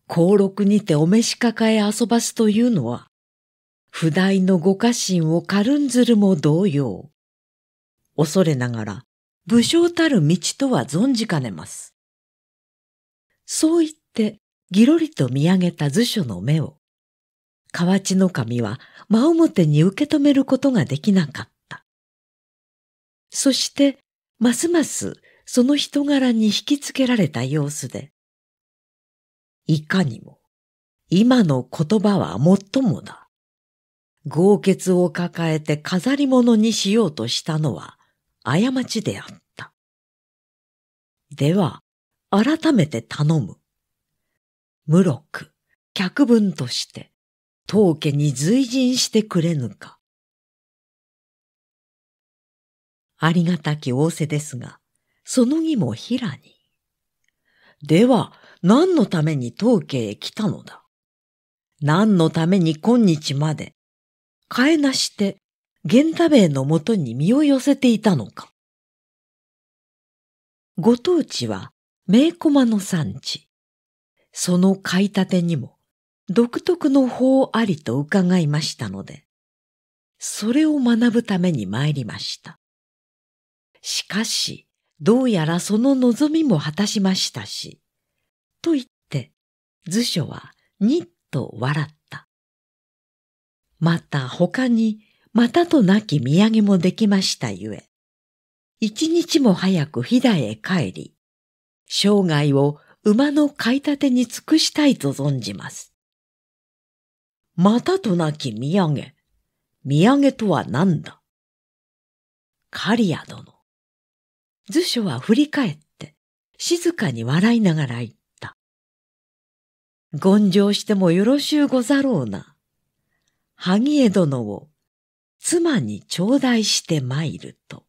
Speaker 2: 幸禄にてお召し抱え遊ばすというのは、不代のご家臣を軽んずるも同様。恐れながら、武将たる道とは存じかねます。そう言って、ぎろりと見上げた図書の目を、河内の神は真表に受け止めることができなかった。そして、ますますその人柄に引きつけられた様子で、いかにも、今の言葉は最もだ。豪傑を抱えて飾り物にしようとしたのは過ちであった。では、改めて頼む。無禄、客分として、当家に随人してくれぬか。ありがたき仰せですが、その義も平に。では、何のために当家へ来たのだ何のために今日まで替えなして源太兵衛のもとに身を寄せていたのか。ご当地は名駒の産地。その買い立てにも独特の法ありと伺いましたので、それを学ぶために参りました。しかし、どうやらその望みも果たしましたし、と言って、図書はにっと笑った。また他にまたとなき土産もできましたゆえ、一日も早く飛騨へ帰り、生涯を馬の買い立てに尽くしたいと存じます。またとなき土産。土産とは何だ刈谷殿。図書は振り返って、静かに笑いながら言った。言上してもよろしゅうござろうな。萩江殿を妻に頂戴して参ると。